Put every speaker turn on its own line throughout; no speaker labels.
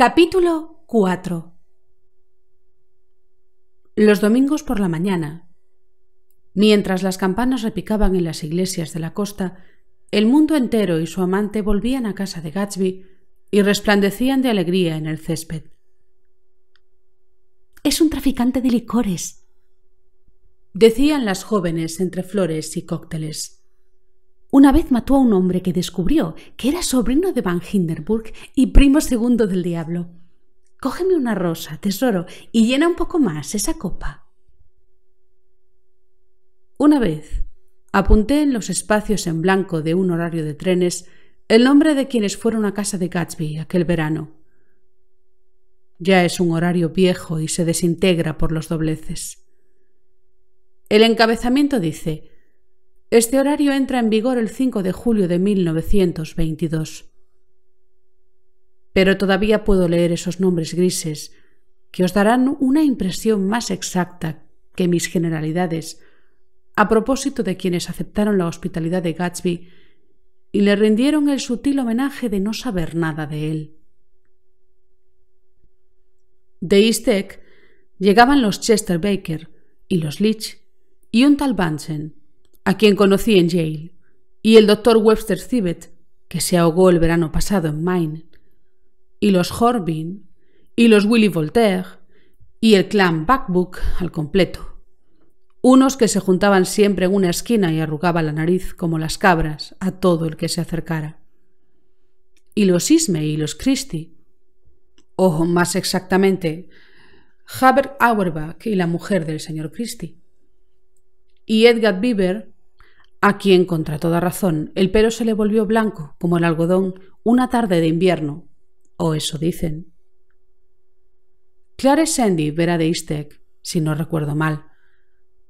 Capítulo 4 Los domingos por la mañana, mientras las campanas repicaban en las iglesias de la costa, el mundo entero y su amante volvían a casa de Gatsby y resplandecían de alegría en el césped. Es un traficante de licores, decían las jóvenes entre flores y cócteles. Una vez mató a un hombre que descubrió que era sobrino de Van Hindenburg y primo segundo del diablo. Cógeme una rosa, tesoro, y llena un poco más esa copa. Una vez apunté en los espacios en blanco de un horario de trenes el nombre de quienes fueron a casa de Gatsby aquel verano. Ya es un horario viejo y se desintegra por los dobleces. El encabezamiento dice este horario entra en vigor el 5 de julio de 1922. Pero todavía puedo leer esos nombres grises, que os darán una impresión más exacta que mis generalidades a propósito de quienes aceptaron la hospitalidad de Gatsby y le rindieron el sutil homenaje de no saber nada de él. De East llegaban los Chester Baker y los Leach y un tal Bunsen, a quien conocí en Yale, y el doctor Webster Thibet que se ahogó el verano pasado en Maine, y los Horbin, y los Willy Voltaire, y el clan Backbook al completo. Unos que se juntaban siempre en una esquina y arrugaba la nariz como las cabras a todo el que se acercara. Y los Isme y los Christie. O más exactamente, Haber Auerbach y la mujer del señor Christie y Edgar Bieber, a quien contra toda razón el pelo se le volvió blanco como el algodón una tarde de invierno, o eso dicen. Clare Sandy Vera de istec, si no recuerdo mal,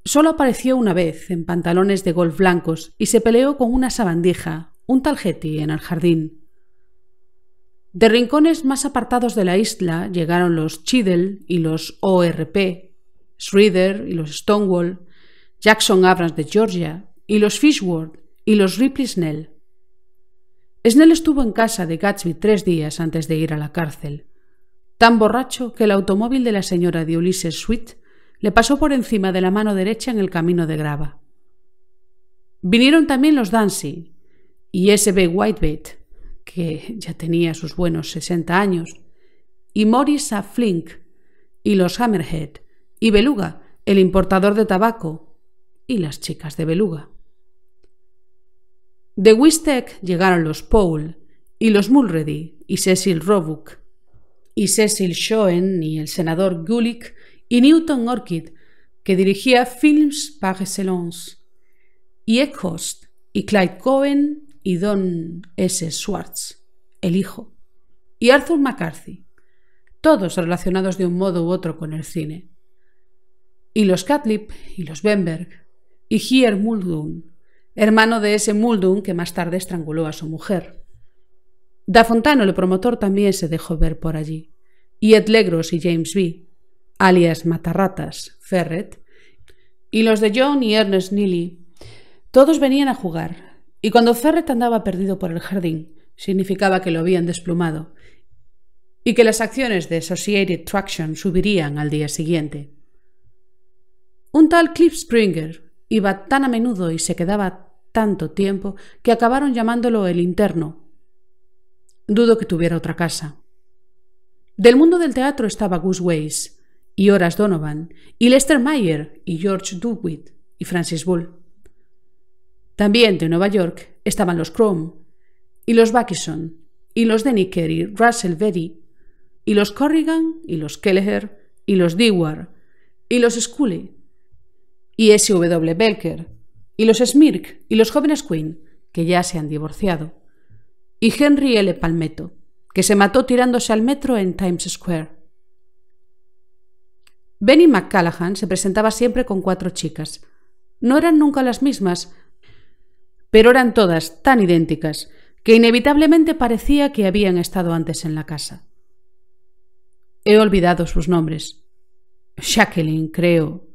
solo apareció una vez en pantalones de golf blancos y se peleó con una sabandija, un Getty, en el jardín. De rincones más apartados de la isla llegaron los Chidel y los ORP, Schroeder y los Stonewall, Jackson Abrams de Georgia y los Fishworth y los Ripley Snell. Snell estuvo en casa de Gatsby tres días antes de ir a la cárcel, tan borracho que el automóvil de la señora de Ulysses Sweet le pasó por encima de la mano derecha en el camino de grava. Vinieron también los Dancy y S.B. Whitebait, que ya tenía sus buenos 60 años, y Morris A. Flink y los Hammerhead y Beluga, el importador de tabaco, y las chicas de Beluga. De Wistek llegaron los Paul y los Mulready y Cecil Roebuck y Cecil Schoen y el senador Gulick y Newton Orchid, que dirigía Films par excellence, y Eckhost y Clyde Cohen y Don S. Schwartz, el hijo, y Arthur McCarthy, todos relacionados de un modo u otro con el cine. Y los Catlip y los Benberg y Hier Muldoon, hermano de ese Muldoon que más tarde estranguló a su mujer. Da Fontano, el promotor, también se dejó ver por allí, y Ed Legros y James B., alias Matarratas, Ferret, y los de John y Ernest Neely. Todos venían a jugar, y cuando Ferret andaba perdido por el jardín, significaba que lo habían desplumado y que las acciones de Associated Traction subirían al día siguiente. Un tal Cliff Springer, Iba tan a menudo y se quedaba tanto tiempo que acabaron llamándolo el interno. Dudo que tuviera otra casa. Del mundo del teatro estaba Gus Ways y Horace Donovan y Lester Mayer y George Dewitt y Francis Bull. También de Nueva York estaban los Chrome y los Buckison y los Deniker y Russell Betty y los Corrigan y los Kelleher y los Dewar y los Scully y S.W. Belker, y los Smirk y los jóvenes Quinn, que ya se han divorciado, y Henry L. Palmetto, que se mató tirándose al metro en Times Square. Benny McCallaghan se presentaba siempre con cuatro chicas. No eran nunca las mismas, pero eran todas tan idénticas que inevitablemente parecía que habían estado antes en la casa. He olvidado sus nombres. Jacqueline, creo,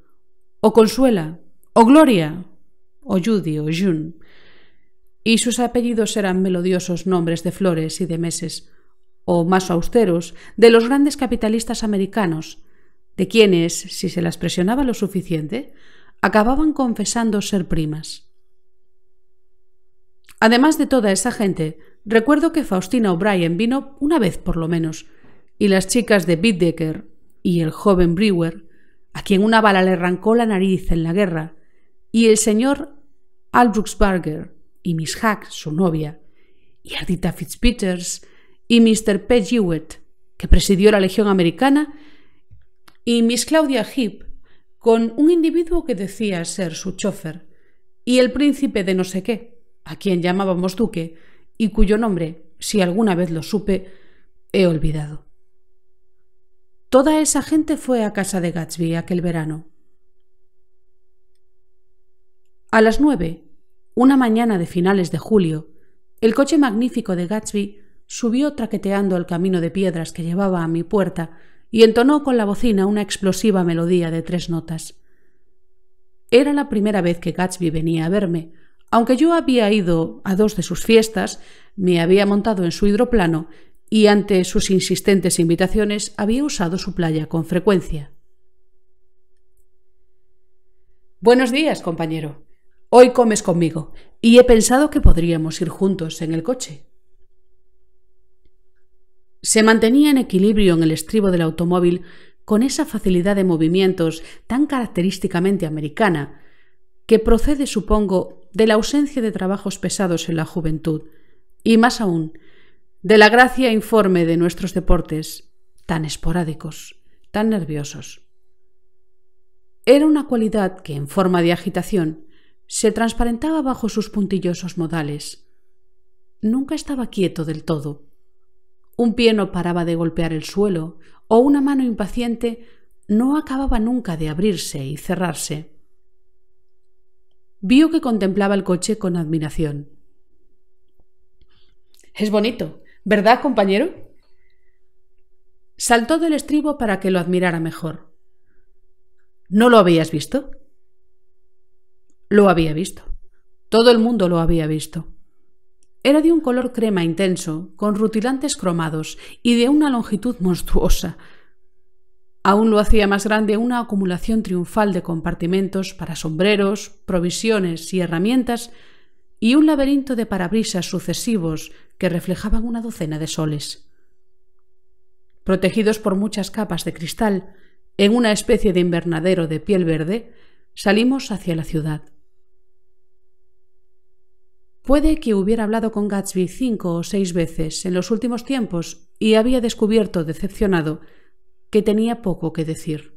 o Consuela, o Gloria, o Judy, o June. Y sus apellidos eran melodiosos nombres de flores y de meses, o más austeros, de los grandes capitalistas americanos, de quienes, si se las presionaba lo suficiente, acababan confesando ser primas. Además de toda esa gente, recuerdo que Faustina O'Brien vino una vez por lo menos, y las chicas de Bitdecker y el joven Brewer a quien una bala le arrancó la nariz en la guerra, y el señor Barger, y Miss Hack, su novia, y Ardita Fitzpeters y Mr. P. Jewett, que presidió la Legión Americana, y Miss Claudia Heap, con un individuo que decía ser su chofer, y el príncipe de no sé qué, a quien llamábamos duque, y cuyo nombre, si alguna vez lo supe, he olvidado. Toda esa gente fue a casa de Gatsby aquel verano. A las nueve, una mañana de finales de julio, el coche magnífico de Gatsby subió traqueteando el camino de piedras que llevaba a mi puerta y entonó con la bocina una explosiva melodía de tres notas. Era la primera vez que Gatsby venía a verme, aunque yo había ido a dos de sus fiestas, me había montado en su hidroplano y ante sus insistentes invitaciones había usado su playa con frecuencia. Buenos días, compañero. Hoy comes conmigo y he pensado que podríamos ir juntos en el coche. Se mantenía en equilibrio en el estribo del automóvil con esa facilidad de movimientos tan característicamente americana, que procede, supongo, de la ausencia de trabajos pesados en la juventud, y más aún de la gracia informe de nuestros deportes tan esporádicos, tan nerviosos. Era una cualidad que en forma de agitación se transparentaba bajo sus puntillosos modales. Nunca estaba quieto del todo. Un pie no paraba de golpear el suelo o una mano impaciente no acababa nunca de abrirse y cerrarse. Vio que contemplaba el coche con admiración. Es bonito, ¿Verdad, compañero? Saltó del estribo para que lo admirara mejor. ¿No lo habías visto? Lo había visto. Todo el mundo lo había visto. Era de un color crema intenso, con rutilantes cromados y de una longitud monstruosa. Aún lo hacía más grande una acumulación triunfal de compartimentos para sombreros, provisiones y herramientas y un laberinto de parabrisas sucesivos que reflejaban una docena de soles. Protegidos por muchas capas de cristal, en una especie de invernadero de piel verde, salimos hacia la ciudad. Puede que hubiera hablado con Gatsby cinco o seis veces en los últimos tiempos y había descubierto, decepcionado, que tenía poco que decir.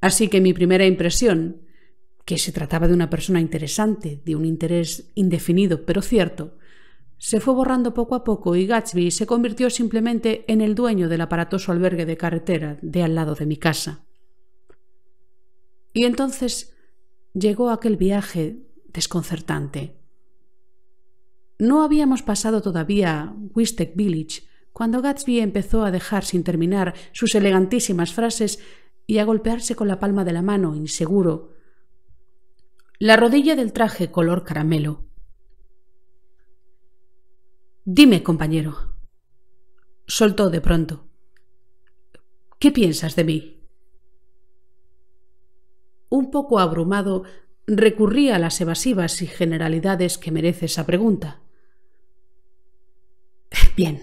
Así que mi primera impresión, que se trataba de una persona interesante, de un interés indefinido pero cierto, se fue borrando poco a poco y Gatsby se convirtió simplemente en el dueño del aparatoso albergue de carretera de al lado de mi casa. Y entonces llegó aquel viaje desconcertante. No habíamos pasado todavía Wistek Village cuando Gatsby empezó a dejar sin terminar sus elegantísimas frases y a golpearse con la palma de la mano, inseguro, la rodilla del traje color caramelo. Dime, compañero. Soltó de pronto. ¿Qué piensas de mí? Un poco abrumado, recurrí a las evasivas y generalidades que merece esa pregunta. Bien,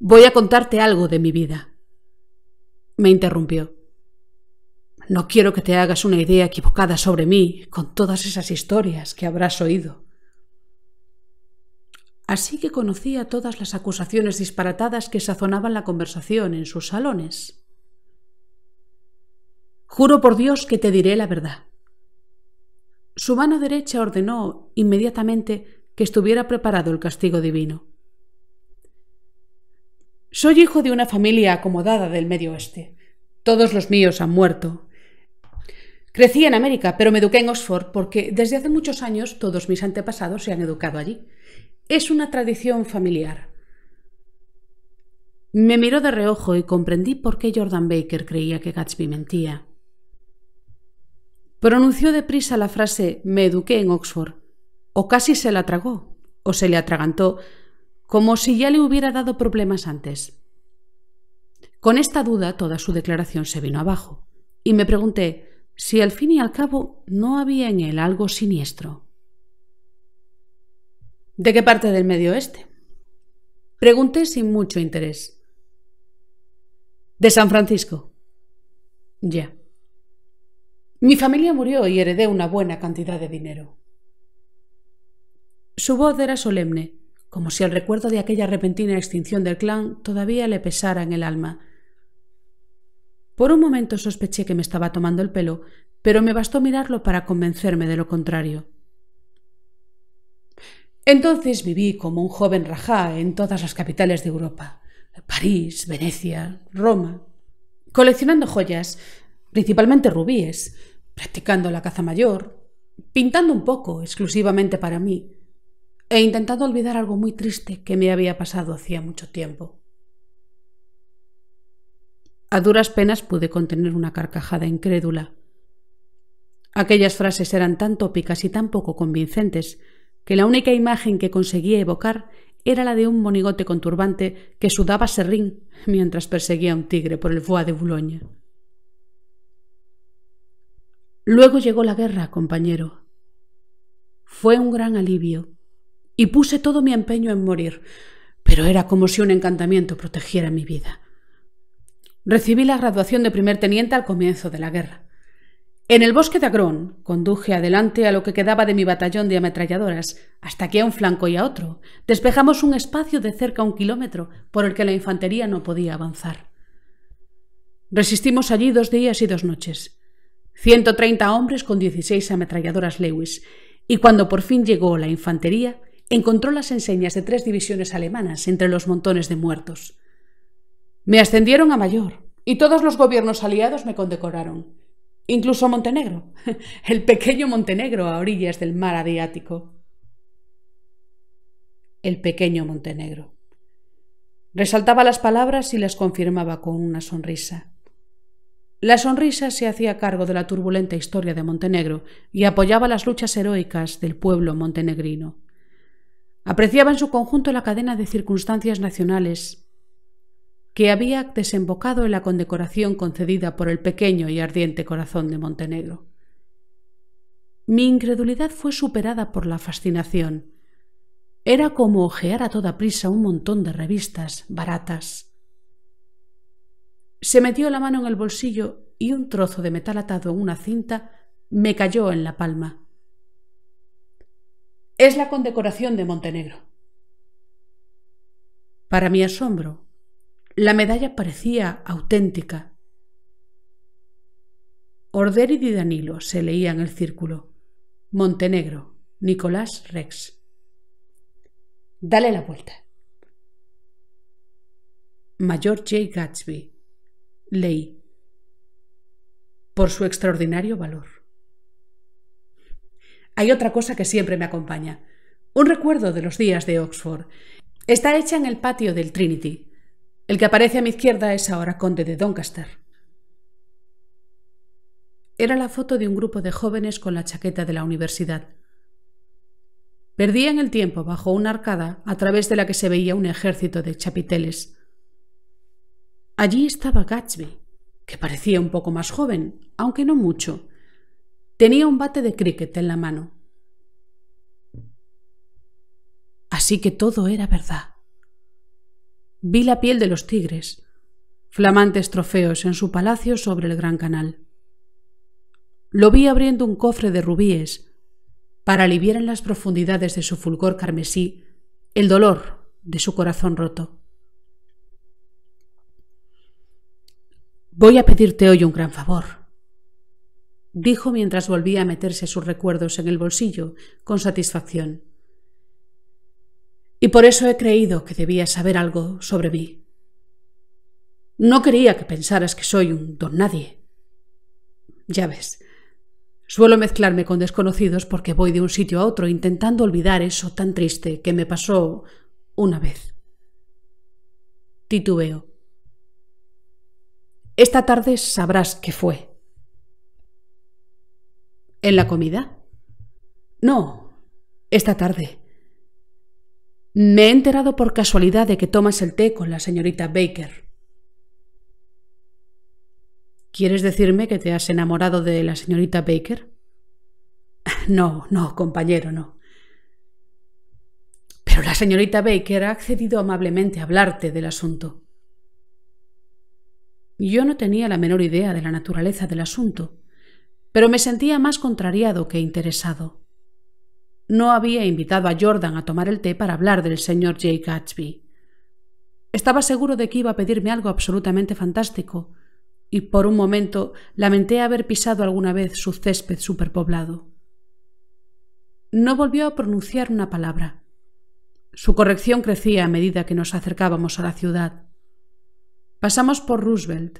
voy a contarte algo de mi vida. Me interrumpió. No quiero que te hagas una idea equivocada sobre mí con todas esas historias que habrás oído. Así que conocía todas las acusaciones disparatadas que sazonaban la conversación en sus salones. Juro por Dios que te diré la verdad. Su mano derecha ordenó inmediatamente que estuviera preparado el castigo divino. Soy hijo de una familia acomodada del Medio Oeste. Todos los míos han muerto. Crecí en América, pero me eduqué en Oxford porque desde hace muchos años todos mis antepasados se han educado allí. Es una tradición familiar. Me miró de reojo y comprendí por qué Jordan Baker creía que Gatsby mentía. Pronunció deprisa la frase me eduqué en Oxford, o casi se la tragó, o se le atragantó, como si ya le hubiera dado problemas antes. Con esta duda toda su declaración se vino abajo, y me pregunté si al fin y al cabo no había en él algo siniestro. ¿De qué parte del Medio Oeste? Pregunté sin mucho interés. ¿De San Francisco? Ya. Mi familia murió y heredé una buena cantidad de dinero. Su voz era solemne, como si el recuerdo de aquella repentina extinción del clan todavía le pesara en el alma. Por un momento sospeché que me estaba tomando el pelo, pero me bastó mirarlo para convencerme de lo contrario. Entonces viví como un joven rajá en todas las capitales de Europa, París, Venecia, Roma, coleccionando joyas, principalmente rubíes, practicando la caza mayor, pintando un poco exclusivamente para mí, e intentando olvidar algo muy triste que me había pasado hacía mucho tiempo. A duras penas pude contener una carcajada incrédula. Aquellas frases eran tan tópicas y tan poco convincentes que la única imagen que conseguía evocar era la de un monigote con turbante que sudaba serrín mientras perseguía a un tigre por el Bois de Boulogne. Luego llegó la guerra, compañero. Fue un gran alivio y puse todo mi empeño en morir, pero era como si un encantamiento protegiera mi vida. Recibí la graduación de primer teniente al comienzo de la guerra. En el bosque de Agrón conduje adelante a lo que quedaba de mi batallón de ametralladoras, hasta que a un flanco y a otro despejamos un espacio de cerca un kilómetro por el que la infantería no podía avanzar. Resistimos allí dos días y dos noches. 130 hombres con 16 ametralladoras Lewis, y cuando por fin llegó la infantería, encontró las enseñas de tres divisiones alemanas entre los montones de muertos. Me ascendieron a mayor, y todos los gobiernos aliados me condecoraron incluso Montenegro, el pequeño Montenegro a orillas del mar Adriático. El pequeño Montenegro. Resaltaba las palabras y las confirmaba con una sonrisa. La sonrisa se hacía cargo de la turbulenta historia de Montenegro y apoyaba las luchas heroicas del pueblo montenegrino. Apreciaba en su conjunto la cadena de circunstancias nacionales que había desembocado en la condecoración concedida por el pequeño y ardiente corazón de Montenegro. Mi incredulidad fue superada por la fascinación. Era como ojear a toda prisa un montón de revistas baratas. Se metió la mano en el bolsillo y un trozo de metal atado en una cinta me cayó en la palma. Es la condecoración de Montenegro. Para mi asombro, la medalla parecía auténtica. Orderi y Danilo se leía en el círculo. Montenegro, Nicolás Rex. Dale la vuelta. Mayor J. Gatsby. Leí. Por su extraordinario valor. Hay otra cosa que siempre me acompaña. Un recuerdo de los días de Oxford. Está hecha en el patio del Trinity, el que aparece a mi izquierda es ahora conde de Doncaster. Era la foto de un grupo de jóvenes con la chaqueta de la universidad. Perdían el tiempo bajo una arcada a través de la que se veía un ejército de chapiteles. Allí estaba Gatsby, que parecía un poco más joven, aunque no mucho. Tenía un bate de cricket en la mano. Así que todo era verdad vi la piel de los tigres, flamantes trofeos en su palacio sobre el Gran Canal. Lo vi abriendo un cofre de rubíes para aliviar en las profundidades de su fulgor carmesí el dolor de su corazón roto. Voy a pedirte hoy un gran favor, dijo mientras volvía a meterse sus recuerdos en el bolsillo con satisfacción y por eso he creído que debías saber algo sobre mí. No quería que pensaras que soy un don nadie. Ya ves, suelo mezclarme con desconocidos porque voy de un sitio a otro intentando olvidar eso tan triste que me pasó una vez. Titubeo. Esta tarde sabrás qué fue. ¿En la comida? No, esta tarde. Me he enterado por casualidad de que tomas el té con la señorita Baker. ¿Quieres decirme que te has enamorado de la señorita Baker? No, no, compañero, no. Pero la señorita Baker ha accedido amablemente a hablarte del asunto. Yo no tenía la menor idea de la naturaleza del asunto, pero me sentía más contrariado que interesado no había invitado a Jordan a tomar el té para hablar del señor J. Gatsby. Estaba seguro de que iba a pedirme algo absolutamente fantástico, y por un momento lamenté haber pisado alguna vez su césped superpoblado. No volvió a pronunciar una palabra. Su corrección crecía a medida que nos acercábamos a la ciudad. Pasamos por Roosevelt,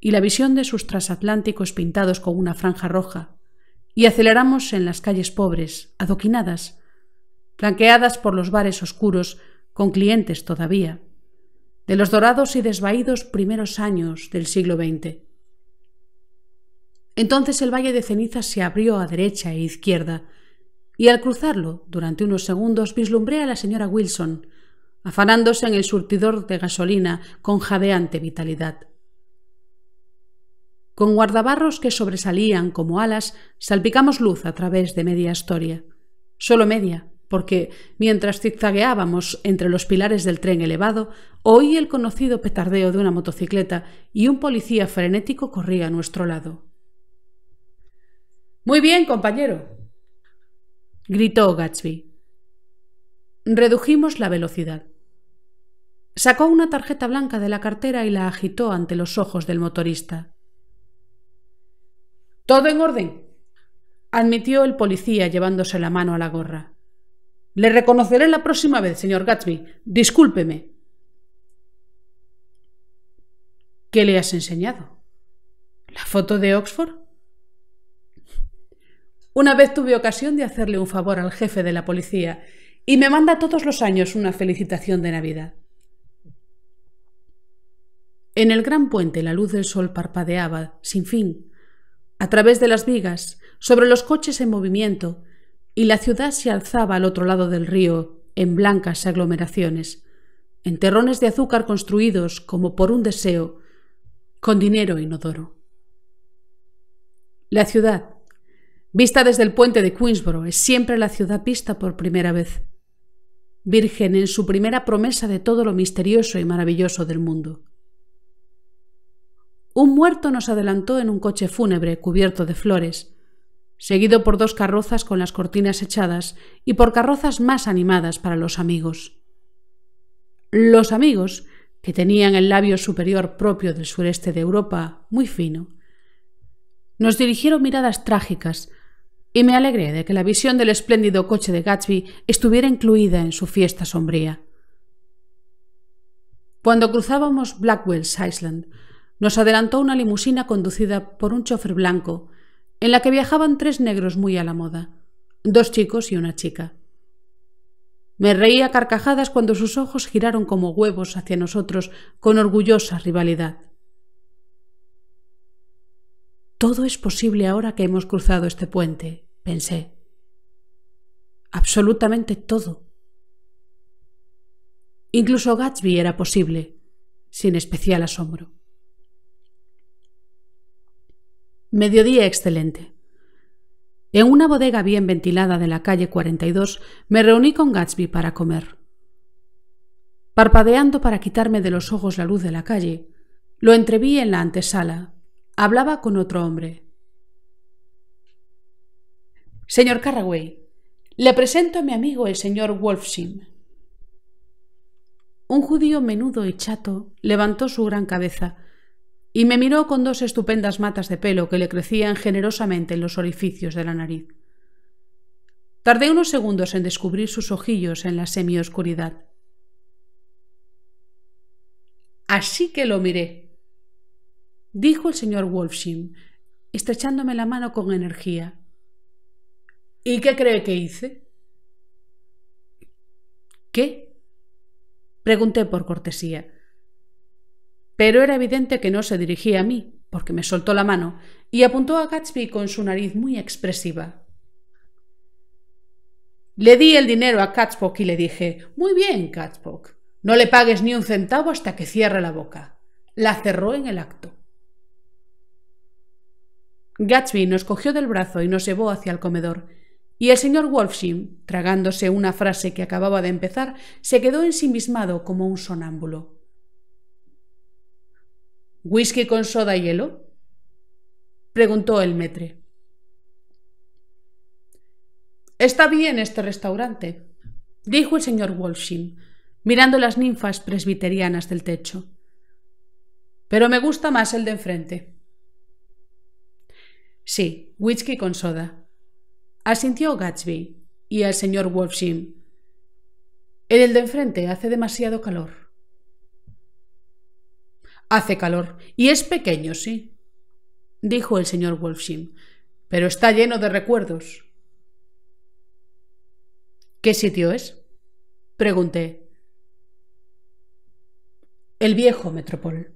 y la visión de sus transatlánticos pintados con una franja roja y aceleramos en las calles pobres, adoquinadas, flanqueadas por los bares oscuros, con clientes todavía, de los dorados y desvaídos primeros años del siglo XX. Entonces el valle de cenizas se abrió a derecha e izquierda, y al cruzarlo, durante unos segundos, vislumbré a la señora Wilson, afanándose en el surtidor de gasolina con jadeante vitalidad. Con guardabarros que sobresalían como alas, salpicamos luz a través de media historia. Solo media, porque mientras zigzagueábamos entre los pilares del tren elevado, oí el conocido petardeo de una motocicleta y un policía frenético corría a nuestro lado. Muy bien, compañero, gritó Gatsby. Redujimos la velocidad. Sacó una tarjeta blanca de la cartera y la agitó ante los ojos del motorista. Todo en orden, admitió el policía llevándose la mano a la gorra. Le reconoceré la próxima vez, señor Gatsby. Discúlpeme. ¿Qué le has enseñado? ¿La foto de Oxford? Una vez tuve ocasión de hacerle un favor al jefe de la policía y me manda todos los años una felicitación de Navidad. En el gran puente la luz del sol parpadeaba, sin fin, a través de las vigas, sobre los coches en movimiento, y la ciudad se alzaba al otro lado del río en blancas aglomeraciones, en terrones de azúcar construidos como por un deseo, con dinero inodoro. La ciudad, vista desde el puente de Queensboro, es siempre la ciudad vista por primera vez, virgen en su primera promesa de todo lo misterioso y maravilloso del mundo un muerto nos adelantó en un coche fúnebre cubierto de flores, seguido por dos carrozas con las cortinas echadas y por carrozas más animadas para los amigos. Los amigos, que tenían el labio superior propio del sureste de Europa, muy fino, nos dirigieron miradas trágicas, y me alegré de que la visión del espléndido coche de Gatsby estuviera incluida en su fiesta sombría. Cuando cruzábamos Blackwell's Island, nos adelantó una limusina conducida por un chofer blanco, en la que viajaban tres negros muy a la moda, dos chicos y una chica. Me reía carcajadas cuando sus ojos giraron como huevos hacia nosotros con orgullosa rivalidad. Todo es posible ahora que hemos cruzado este puente, pensé. Absolutamente todo. Incluso Gatsby era posible, sin especial asombro. Mediodía excelente. En una bodega bien ventilada de la calle 42 me reuní con Gatsby para comer. Parpadeando para quitarme de los ojos la luz de la calle, lo entreví en la antesala. Hablaba con otro hombre. Señor Carraway, le presento a mi amigo el señor Wolfsheim. Un judío menudo y chato levantó su gran cabeza y me miró con dos estupendas matas de pelo que le crecían generosamente en los orificios de la nariz. Tardé unos segundos en descubrir sus ojillos en la semioscuridad. Así que lo miré, dijo el señor Wolfshim, estrechándome la mano con energía. ¿Y qué cree que hice? ¿Qué? Pregunté por cortesía pero era evidente que no se dirigía a mí, porque me soltó la mano y apuntó a Gatsby con su nariz muy expresiva. Le di el dinero a Catspock y le dije, muy bien, Catspock, no le pagues ni un centavo hasta que cierre la boca. La cerró en el acto. Gatsby nos cogió del brazo y nos llevó hacia el comedor, y el señor Wolfshim, tragándose una frase que acababa de empezar, se quedó ensimismado como un sonámbulo. ¿Whisky con soda y hielo? preguntó el metre. Está bien este restaurante, dijo el señor Wolfsheim, mirando las ninfas presbiterianas del techo. Pero me gusta más el de enfrente. Sí, whisky con soda. Asintió Gatsby y el señor Wolfsheim. En el de enfrente hace demasiado calor. Hace calor. Y es pequeño, sí, dijo el señor Wolfshim, pero está lleno de recuerdos. ¿Qué sitio es? pregunté. El viejo Metropol.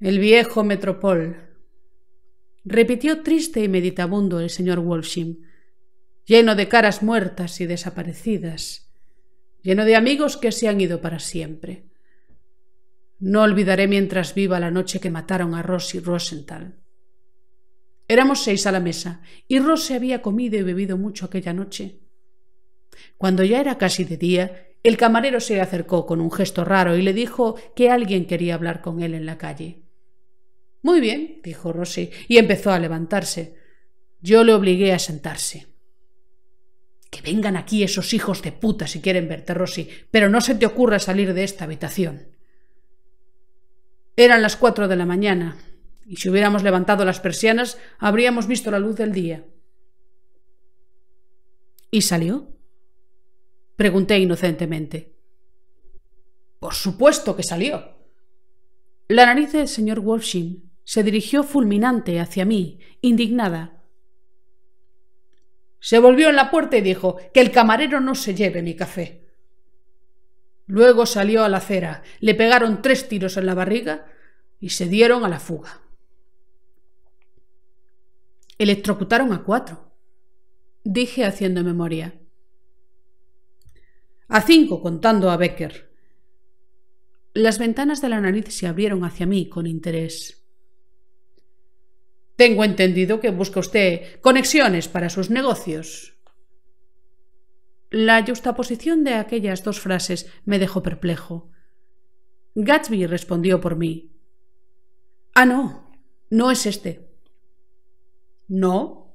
El viejo Metropol, repitió triste y meditabundo el señor Wolfshim, lleno de caras muertas y desaparecidas, lleno de amigos que se han ido para siempre. No olvidaré mientras viva la noche que mataron a Rosy Rosenthal. Éramos seis a la mesa y Rosy había comido y bebido mucho aquella noche. Cuando ya era casi de día, el camarero se acercó con un gesto raro y le dijo que alguien quería hablar con él en la calle. Muy bien, dijo Rossi y empezó a levantarse. Yo le obligué a sentarse. Que vengan aquí esos hijos de puta si quieren verte, Rossi, pero no se te ocurra salir de esta habitación. Eran las cuatro de la mañana, y si hubiéramos levantado las persianas habríamos visto la luz del día. ¿Y salió? Pregunté inocentemente. Por supuesto que salió. La nariz del señor Wolfshin se dirigió fulminante hacia mí, indignada. Se volvió en la puerta y dijo que el camarero no se lleve mi café. Luego salió a la acera, le pegaron tres tiros en la barriga y se dieron a la fuga. Electrocutaron a cuatro, dije haciendo memoria. A cinco, contando a Becker. Las ventanas de la nariz se abrieron hacia mí con interés. Tengo entendido que busca usted conexiones para sus negocios. La justaposición de aquellas dos frases me dejó perplejo. Gatsby respondió por mí. Ah, no, no es este. No.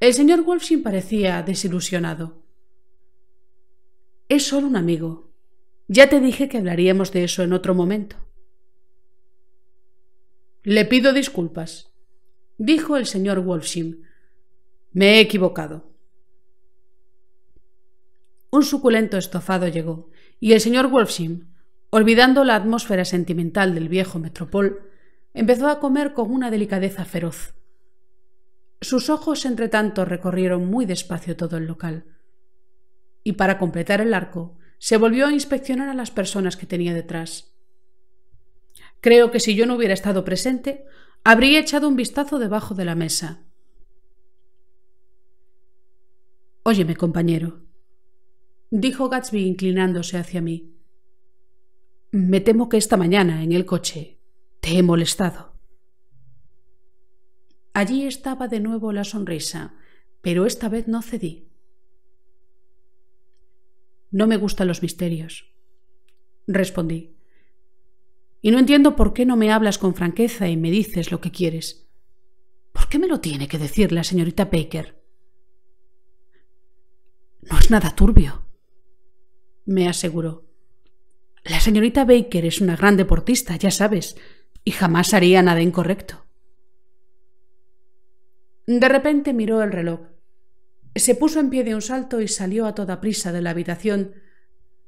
El señor Wolfshin parecía desilusionado. Es solo un amigo. Ya te dije que hablaríamos de eso en otro momento. Le pido disculpas, dijo el señor Wolfshin. Me he equivocado un suculento estofado llegó, y el señor Wolfsim, olvidando la atmósfera sentimental del viejo metropol, empezó a comer con una delicadeza feroz. Sus ojos, entre tanto, recorrieron muy despacio todo el local. Y para completar el arco, se volvió a inspeccionar a las personas que tenía detrás. Creo que si yo no hubiera estado presente, habría echado un vistazo debajo de la mesa. Óyeme, compañero, dijo Gatsby inclinándose hacia mí. Me temo que esta mañana en el coche te he molestado. Allí estaba de nuevo la sonrisa, pero esta vez no cedí. No me gustan los misterios, respondí. Y no entiendo por qué no me hablas con franqueza y me dices lo que quieres. ¿Por qué me lo tiene que decir la señorita Baker? No es nada turbio, me aseguró. La señorita Baker es una gran deportista, ya sabes, y jamás haría nada incorrecto. De repente miró el reloj. Se puso en pie de un salto y salió a toda prisa de la habitación,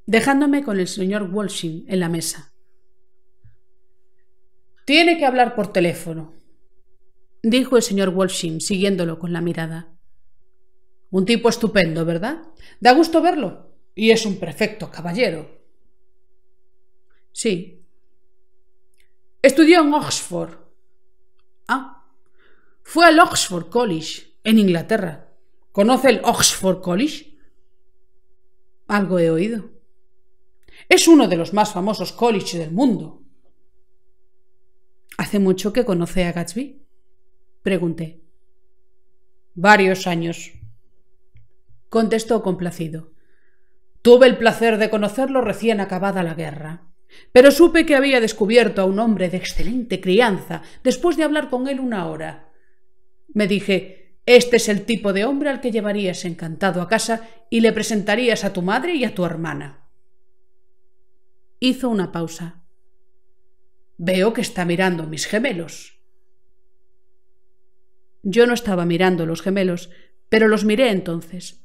dejándome con el señor Walshing en la mesa. Tiene que hablar por teléfono, dijo el señor Walshing, siguiéndolo con la mirada. Un tipo estupendo, ¿verdad? Da gusto verlo. Y es un perfecto caballero. Sí. Estudió en Oxford. Ah. Fue al Oxford College, en Inglaterra. ¿Conoce el Oxford College? Algo he oído. Es uno de los más famosos colleges del mundo. ¿Hace mucho que conoce a Gatsby? Pregunté. Varios años. Contestó complacido. Tuve el placer de conocerlo recién acabada la guerra, pero supe que había descubierto a un hombre de excelente crianza después de hablar con él una hora. Me dije, este es el tipo de hombre al que llevarías encantado a casa y le presentarías a tu madre y a tu hermana. Hizo una pausa. Veo que está mirando mis gemelos. Yo no estaba mirando los gemelos, pero los miré entonces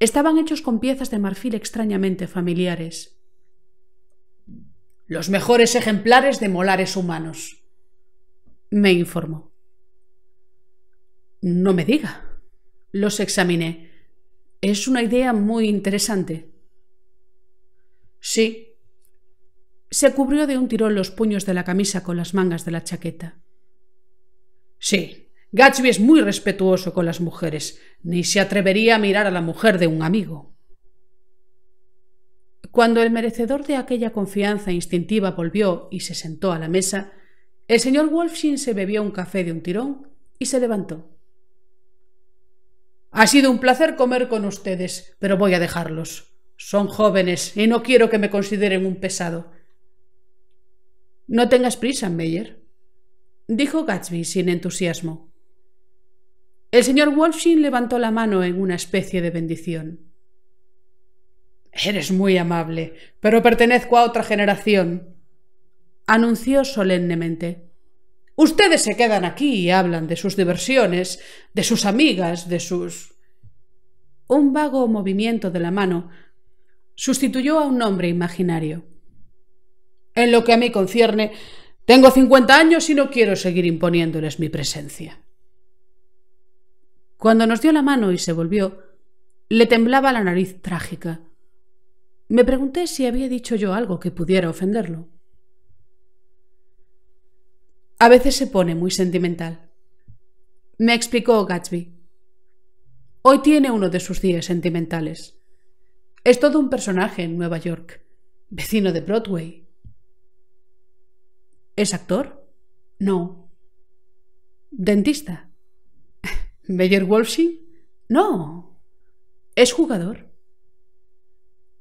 estaban hechos con piezas de marfil extrañamente familiares. Los mejores ejemplares de molares humanos, me informó. No me diga. Los examiné. Es una idea muy interesante. Sí. Se cubrió de un tirón los puños de la camisa con las mangas de la chaqueta. Sí, Gatsby es muy respetuoso con las mujeres, ni se atrevería a mirar a la mujer de un amigo. Cuando el merecedor de aquella confianza instintiva volvió y se sentó a la mesa, el señor Wolfshin se bebió un café de un tirón y se levantó. Ha sido un placer comer con ustedes, pero voy a dejarlos. Son jóvenes y no quiero que me consideren un pesado. No tengas prisa, Meyer, dijo Gatsby sin entusiasmo. El señor Wolfshin levantó la mano en una especie de bendición. Eres muy amable, pero pertenezco a otra generación, anunció solemnemente. Ustedes se quedan aquí y hablan de sus diversiones, de sus amigas, de sus... Un vago movimiento de la mano sustituyó a un nombre imaginario. En lo que a mí concierne, tengo cincuenta años y no quiero seguir imponiéndoles mi presencia. Cuando nos dio la mano y se volvió, le temblaba la nariz trágica. Me pregunté si había dicho yo algo que pudiera ofenderlo. A veces se pone muy sentimental. Me explicó Gatsby. Hoy tiene uno de sus días sentimentales. Es todo un personaje en Nueva York, vecino de Broadway. ¿Es actor? No. ¿Dentista? Meyer Wolfsey? No. Es jugador.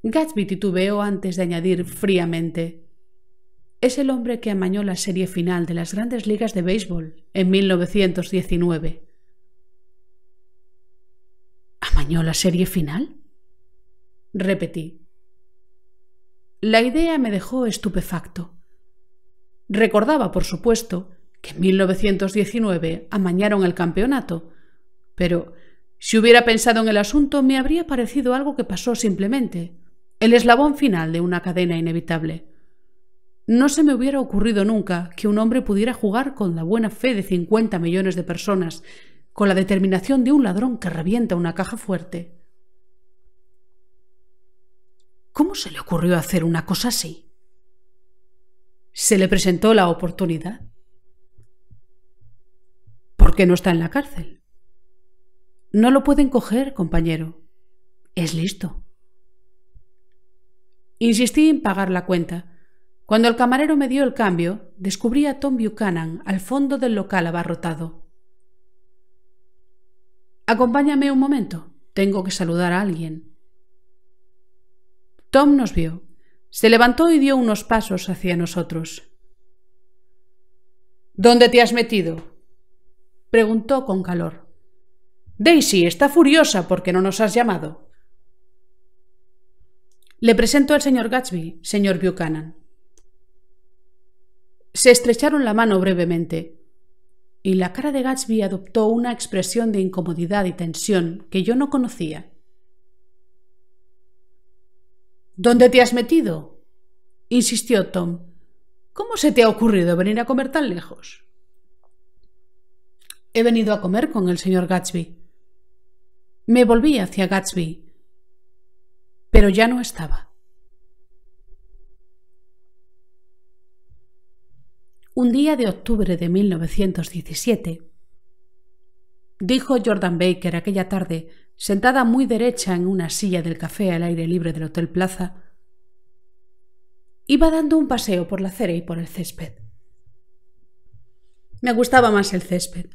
Gatsby titubeó antes de añadir fríamente. Es el hombre que amañó la serie final de las grandes ligas de béisbol en 1919. ¿Amañó la serie final? Repetí. La idea me dejó estupefacto. Recordaba, por supuesto, que en 1919 amañaron el campeonato, pero si hubiera pensado en el asunto, me habría parecido algo que pasó simplemente, el eslabón final de una cadena inevitable. No se me hubiera ocurrido nunca que un hombre pudiera jugar con la buena fe de 50 millones de personas, con la determinación de un ladrón que revienta una caja fuerte. ¿Cómo se le ocurrió hacer una cosa así? Se le presentó la oportunidad. ¿Por qué no está en la cárcel? No lo pueden coger, compañero. Es listo. Insistí en pagar la cuenta. Cuando el camarero me dio el cambio, descubrí a Tom Buchanan al fondo del local abarrotado. Acompáñame un momento. Tengo que saludar a alguien. Tom nos vio. Se levantó y dio unos pasos hacia nosotros. ¿Dónde te has metido? preguntó con calor. Daisy está furiosa porque no nos has llamado. Le presento al señor Gatsby, señor Buchanan. Se estrecharon la mano brevemente, y la cara de Gatsby adoptó una expresión de incomodidad y tensión que yo no conocía. ¿Dónde te has metido? insistió Tom. ¿Cómo se te ha ocurrido venir a comer tan lejos? He venido a comer con el señor Gatsby, me volví hacia Gatsby, pero ya no estaba. Un día de octubre de 1917, dijo Jordan Baker aquella tarde, sentada muy derecha en una silla del café al aire libre del Hotel Plaza, iba dando un paseo por la acera y por el césped. Me gustaba más el césped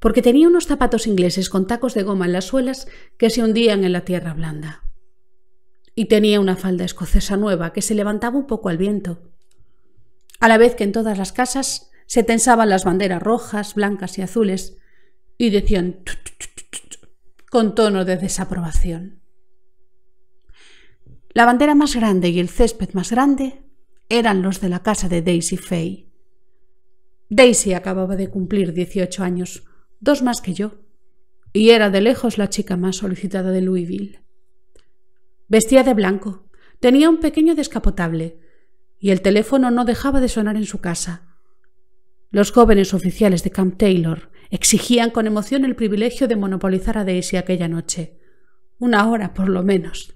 porque tenía unos zapatos ingleses con tacos de goma en las suelas que se hundían en la tierra blanda. Y tenía una falda escocesa nueva que se levantaba un poco al viento, a la vez que en todas las casas se tensaban las banderas rojas, blancas y azules, y decían con tono de desaprobación. La bandera más grande y el césped más grande eran los de la casa de Daisy Fay. Daisy acababa de cumplir 18 años dos más que yo, y era de lejos la chica más solicitada de Louisville. Vestía de blanco, tenía un pequeño descapotable, y el teléfono no dejaba de sonar en su casa. Los jóvenes oficiales de Camp Taylor exigían con emoción el privilegio de monopolizar a Daisy aquella noche, una hora por lo menos.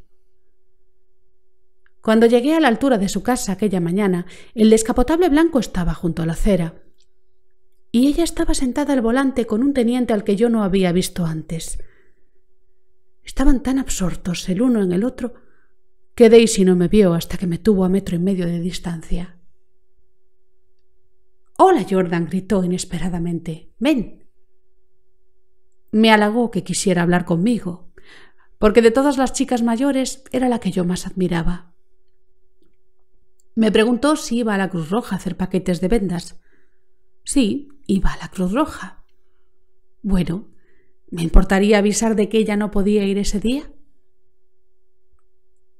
Cuando llegué a la altura de su casa aquella mañana, el descapotable blanco estaba junto a la acera y ella estaba sentada al volante con un teniente al que yo no había visto antes. Estaban tan absortos el uno en el otro que Daisy no me vio hasta que me tuvo a metro y medio de distancia. Hola, Jordan, gritó inesperadamente. Ven. Me halagó que quisiera hablar conmigo, porque de todas las chicas mayores era la que yo más admiraba. Me preguntó si iba a la Cruz Roja a hacer paquetes de vendas. Sí, iba a la Cruz Roja. Bueno, ¿me importaría avisar de que ella no podía ir ese día?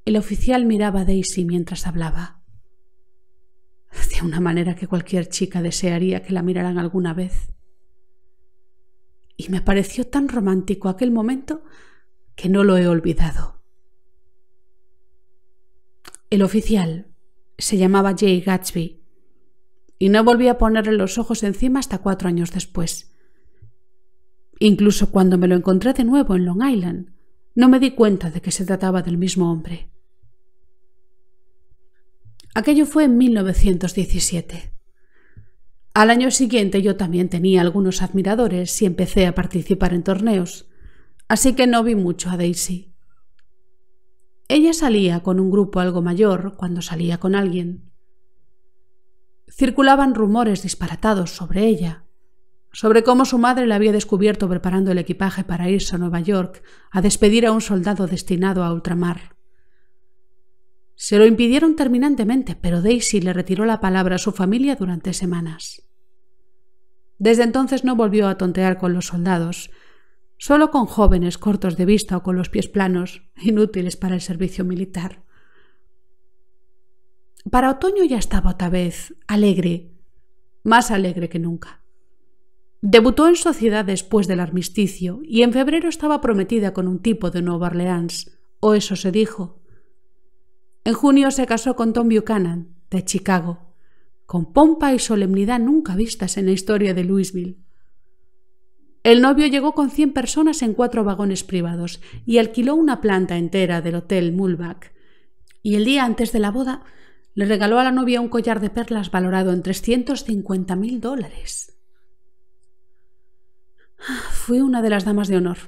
El oficial miraba a Daisy mientras hablaba. De una manera que cualquier chica desearía que la miraran alguna vez. Y me pareció tan romántico aquel momento que no lo he olvidado. El oficial se llamaba Jay Gatsby y no volví a ponerle los ojos encima hasta cuatro años después. Incluso cuando me lo encontré de nuevo en Long Island, no me di cuenta de que se trataba del mismo hombre. Aquello fue en 1917. Al año siguiente yo también tenía algunos admiradores y empecé a participar en torneos, así que no vi mucho a Daisy. Ella salía con un grupo algo mayor cuando salía con alguien circulaban rumores disparatados sobre ella, sobre cómo su madre la había descubierto preparando el equipaje para irse a Nueva York a despedir a un soldado destinado a ultramar. Se lo impidieron terminantemente, pero Daisy le retiró la palabra a su familia durante semanas. Desde entonces no volvió a tontear con los soldados, solo con jóvenes cortos de vista o con los pies planos, inútiles para el servicio militar. Para otoño ya estaba otra vez alegre, más alegre que nunca. Debutó en sociedad después del armisticio y en febrero estaba prometida con un tipo de Nueva Orleans, o eso se dijo. En junio se casó con Tom Buchanan, de Chicago, con pompa y solemnidad nunca vistas en la historia de Louisville. El novio llegó con 100 personas en cuatro vagones privados y alquiló una planta entera del Hotel Mulbach. Y el día antes de la boda le regaló a la novia un collar de perlas valorado en 350.000 mil dólares. Ah, fui una de las damas de honor.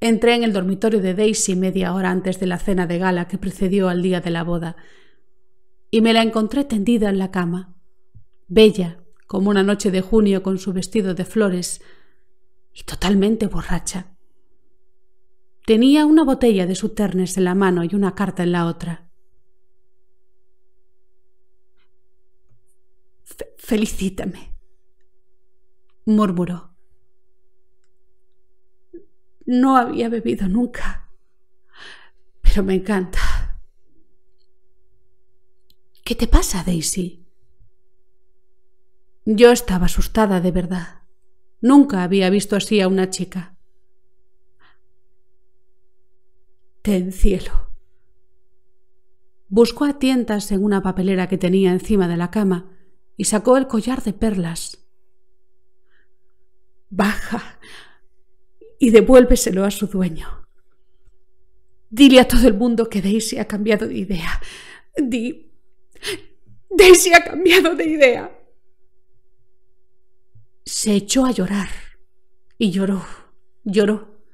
Entré en el dormitorio de Daisy media hora antes de la cena de gala que precedió al día de la boda, y me la encontré tendida en la cama, bella como una noche de junio con su vestido de flores y totalmente borracha. Tenía una botella de su ternes en la mano y una carta en la otra. Felicítame, murmuró. No había bebido nunca, pero me encanta. ¿Qué te pasa, Daisy? Yo estaba asustada de verdad. Nunca había visto así a una chica. Ten cielo. Buscó a tientas en una papelera que tenía encima de la cama y sacó el collar de perlas. Baja y devuélveselo a su dueño. Dile a todo el mundo que Daisy ha cambiado de idea. Di... Daisy ha cambiado de idea. Se echó a llorar y lloró, lloró.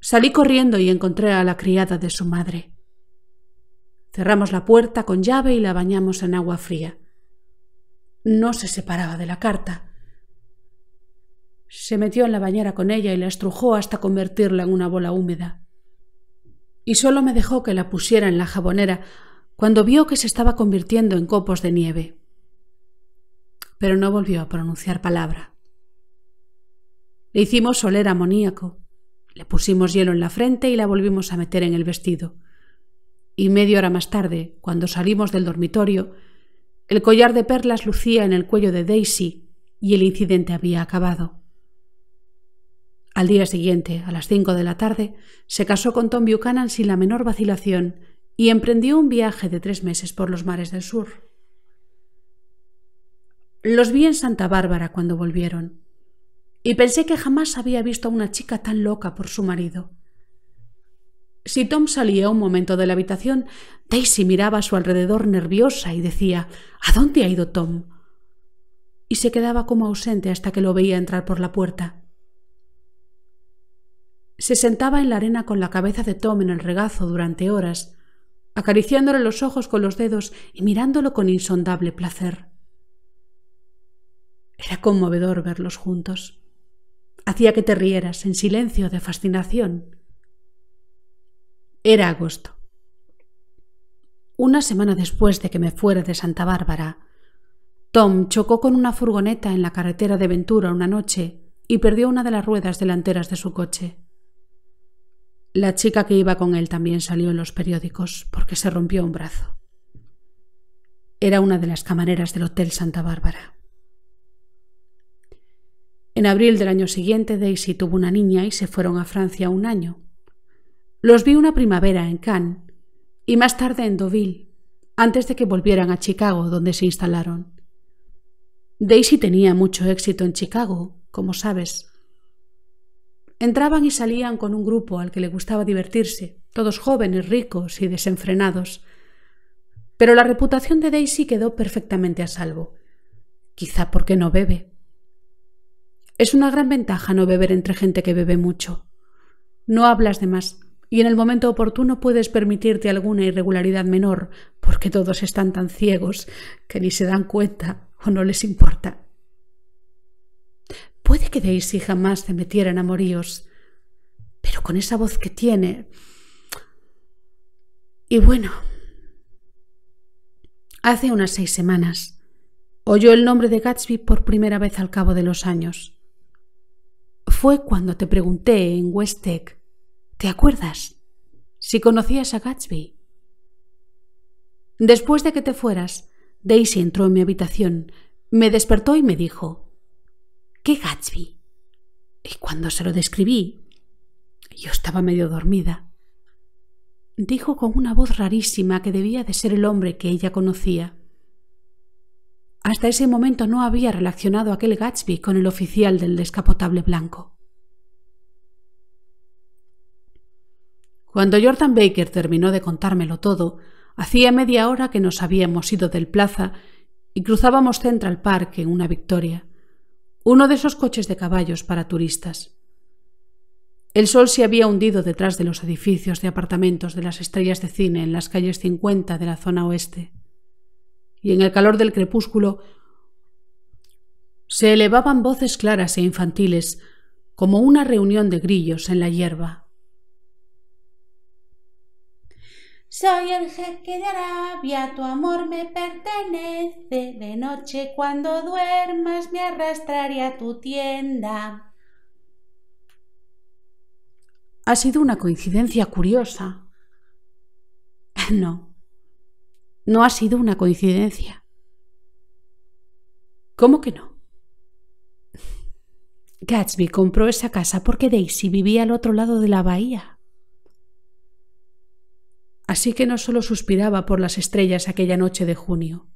Salí corriendo y encontré a la criada de su madre. Cerramos la puerta con llave y la bañamos en agua fría no se separaba de la carta. Se metió en la bañera con ella y la estrujó hasta convertirla en una bola húmeda. Y solo me dejó que la pusiera en la jabonera cuando vio que se estaba convirtiendo en copos de nieve. Pero no volvió a pronunciar palabra. Le hicimos oler amoníaco, le pusimos hielo en la frente y la volvimos a meter en el vestido. Y media hora más tarde, cuando salimos del dormitorio, el collar de perlas lucía en el cuello de Daisy y el incidente había acabado. Al día siguiente, a las cinco de la tarde, se casó con Tom Buchanan sin la menor vacilación y emprendió un viaje de tres meses por los mares del sur. Los vi en Santa Bárbara cuando volvieron, y pensé que jamás había visto a una chica tan loca por su marido. Si Tom salía un momento de la habitación, Daisy miraba a su alrededor nerviosa y decía ¿A dónde ha ido Tom? y se quedaba como ausente hasta que lo veía entrar por la puerta. Se sentaba en la arena con la cabeza de Tom en el regazo durante horas, acariciándole los ojos con los dedos y mirándolo con insondable placer. Era conmovedor verlos juntos. Hacía que te rieras en silencio de fascinación era agosto. Una semana después de que me fuera de Santa Bárbara, Tom chocó con una furgoneta en la carretera de Ventura una noche y perdió una de las ruedas delanteras de su coche. La chica que iba con él también salió en los periódicos porque se rompió un brazo. Era una de las camareras del Hotel Santa Bárbara. En abril del año siguiente, Daisy tuvo una niña y se fueron a Francia un año. Los vi una primavera en Cannes y más tarde en Deauville, antes de que volvieran a Chicago, donde se instalaron. Daisy tenía mucho éxito en Chicago, como sabes. Entraban y salían con un grupo al que le gustaba divertirse, todos jóvenes, ricos y desenfrenados. Pero la reputación de Daisy quedó perfectamente a salvo. Quizá porque no bebe. Es una gran ventaja no beber entre gente que bebe mucho. No hablas de más y en el momento oportuno puedes permitirte alguna irregularidad menor, porque todos están tan ciegos que ni se dan cuenta o no les importa. Puede que y jamás se metiera en amoríos, pero con esa voz que tiene... Y bueno, hace unas seis semanas oyó el nombre de Gatsby por primera vez al cabo de los años. Fue cuando te pregunté en West Tech ¿Te acuerdas? Si conocías a Gatsby. Después de que te fueras, Daisy entró en mi habitación, me despertó y me dijo, ¿qué Gatsby? Y cuando se lo describí, yo estaba medio dormida. Dijo con una voz rarísima que debía de ser el hombre que ella conocía. Hasta ese momento no había relacionado aquel Gatsby con el oficial del descapotable blanco. Cuando Jordan Baker terminó de contármelo todo, hacía media hora que nos habíamos ido del plaza y cruzábamos Central Park en una victoria, uno de esos coches de caballos para turistas. El sol se había hundido detrás de los edificios de apartamentos de las estrellas de cine en las calles 50 de la zona oeste, y en el calor del crepúsculo se elevaban voces claras e infantiles como una reunión de grillos en la hierba. Soy el jeque de Arabia, tu amor me pertenece. De noche cuando duermas me arrastraré a tu tienda. Ha sido una coincidencia curiosa. No, no ha sido una coincidencia. ¿Cómo que no? Gatsby compró esa casa porque Daisy vivía al otro lado de la bahía así que no solo suspiraba por las estrellas aquella noche de junio.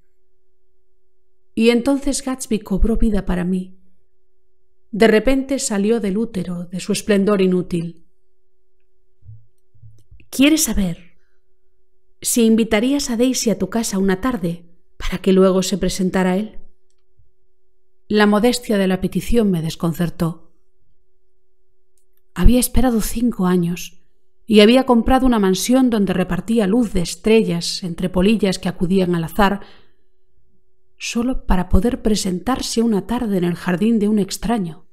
Y entonces Gatsby cobró vida para mí. De repente salió del útero, de su esplendor inútil. ¿Quieres saber si invitarías a Daisy a tu casa una tarde para que luego se presentara él? La modestia de la petición me desconcertó. Había esperado cinco años y había comprado una mansión donde repartía luz de estrellas entre polillas que acudían al azar, solo para poder presentarse una tarde en el jardín de un extraño.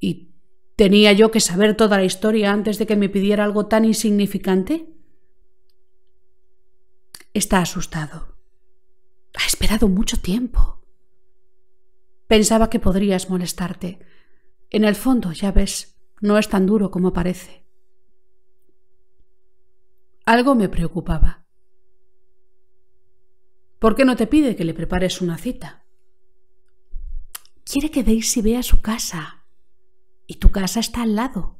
¿Y tenía yo que saber toda la historia antes de que me pidiera algo tan insignificante? Está asustado. Ha esperado mucho tiempo. Pensaba que podrías molestarte. En el fondo, ya ves, no es tan duro como parece. Algo me preocupaba. ¿Por qué no te pide que le prepares una cita? Quiere que Daisy vea su casa. Y tu casa está al lado.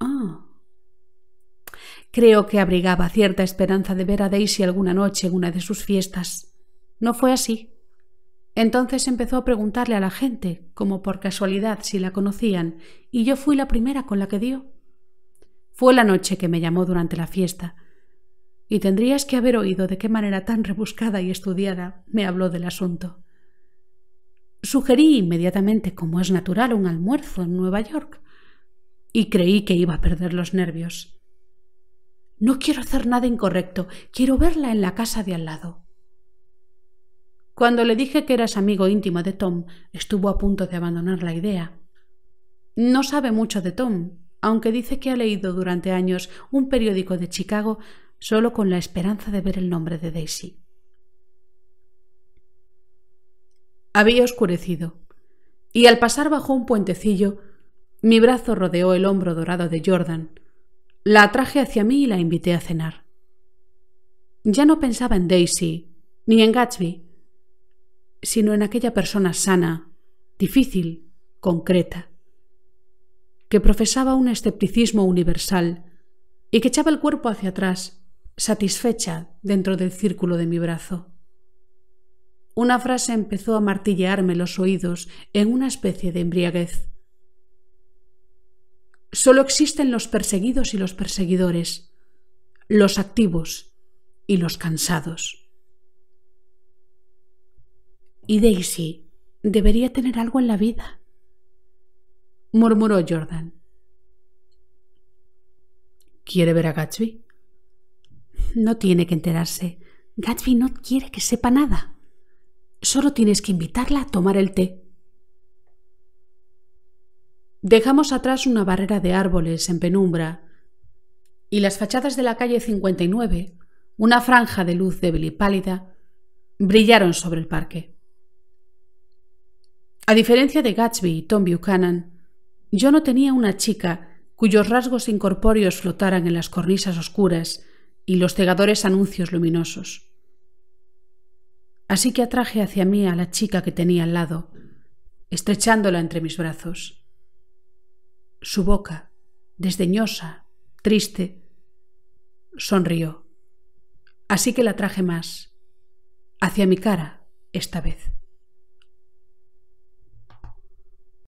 Ah. Creo que abrigaba cierta esperanza de ver a Daisy alguna noche en una de sus fiestas. No fue así. Entonces empezó a preguntarle a la gente, como por casualidad, si la conocían, y yo fui la primera con la que dio. Fue la noche que me llamó durante la fiesta, y tendrías que haber oído de qué manera tan rebuscada y estudiada me habló del asunto. Sugerí inmediatamente, como es natural, un almuerzo en Nueva York, y creí que iba a perder los nervios. No quiero hacer nada incorrecto, quiero verla en la casa de al lado. Cuando le dije que eras amigo íntimo de Tom, estuvo a punto de abandonar la idea. No sabe mucho de Tom, aunque dice que ha leído durante años un periódico de Chicago solo con la esperanza de ver el nombre de Daisy. Había oscurecido, y al pasar bajo un puentecillo, mi brazo rodeó el hombro dorado de Jordan. La atraje hacia mí y la invité a cenar. Ya no pensaba en Daisy, ni en Gatsby, sino en aquella persona sana, difícil, concreta, que profesaba un escepticismo universal y que echaba el cuerpo hacia atrás, satisfecha dentro del círculo de mi brazo. Una frase empezó a martillearme los oídos en una especie de embriaguez. Solo existen los perseguidos y los perseguidores, los activos y los cansados. Y Daisy debería tener algo en la vida, murmuró Jordan. ¿Quiere ver a Gatsby? No tiene que enterarse. Gatsby no quiere que sepa nada. Solo tienes que invitarla a tomar el té. Dejamos atrás una barrera de árboles en penumbra y las fachadas de la calle 59, una franja de luz débil y pálida, brillaron sobre el parque. A diferencia de Gatsby y Tom Buchanan, yo no tenía una chica cuyos rasgos incorpóreos flotaran en las cornisas oscuras y los cegadores anuncios luminosos. Así que atraje hacia mí a la chica que tenía al lado, estrechándola entre mis brazos. Su boca, desdeñosa, triste, sonrió. Así que la traje más, hacia mi cara esta vez.